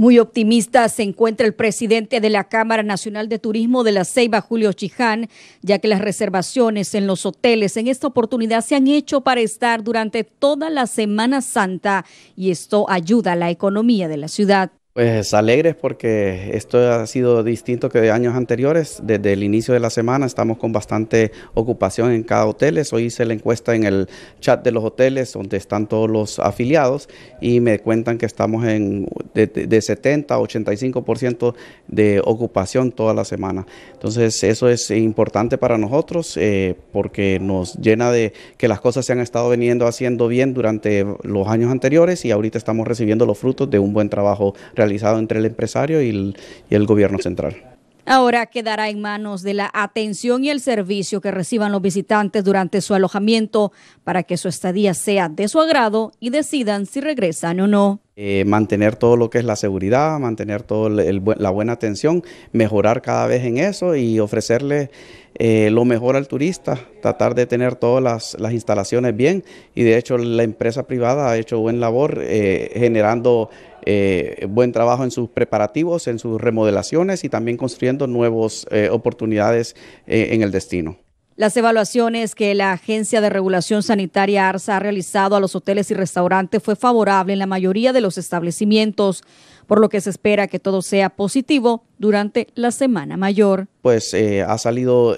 Muy optimista se encuentra el presidente de la Cámara Nacional de Turismo de la Ceiba, Julio Chiján, ya que las reservaciones en los hoteles en esta oportunidad se han hecho para estar durante toda la Semana Santa y esto ayuda a la economía de la ciudad. Pues alegres porque esto ha sido distinto que de años anteriores. Desde el inicio de la semana estamos con bastante ocupación en cada hotel. Hoy hice la encuesta en el chat de los hoteles donde están todos los afiliados y me cuentan que estamos en de, 70 a 85% de ocupación toda la semana. Entonces eso es importante para nosotros eh, porque nos llena de que las cosas se han estado veniendo haciendo bien durante los años anteriores y ahorita estamos recibiendo los frutos de un buen trabajo realizado entre el empresario y el gobierno central. Ahora quedará en manos de la atención y el servicio que reciban los visitantes durante su alojamiento para que su estadía sea de su agrado y decidan si regresan o no. Eh, mantener todo lo que es la seguridad, mantener toda la buena atención, mejorar cada vez en eso y ofrecerle eh, lo mejor al turista, tratar de tener todas las, instalaciones bien y de hecho la empresa privada ha hecho buen labor eh, generando eh, buen trabajo en sus preparativos, en sus remodelaciones y también construyendo nuevas eh, oportunidades eh, en el destino. Las evaluaciones que la Agencia de Regulación Sanitaria ARSA ha realizado a los hoteles y restaurantes fue favorable en la mayoría de los establecimientos, por lo que se espera que todo sea positivo durante la Semana Mayor. Pues ha salido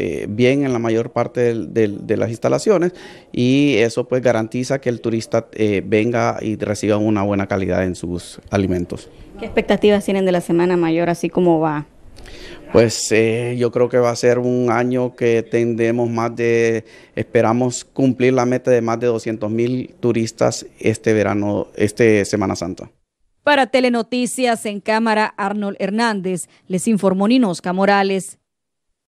eh, bien en la mayor parte de las instalaciones y eso pues garantiza que el turista eh, venga y reciba una buena calidad en sus alimentos. ¿Qué expectativas tienen de la Semana Mayor así como va? Pues eh, yo creo que va a ser un año que tendemos más de, esperamos cumplir la meta de más de 200 mil turistas este verano, este Semana Santa. Para Telenoticias en cámara, Arnold Hernández, les informó Ninosca Morales.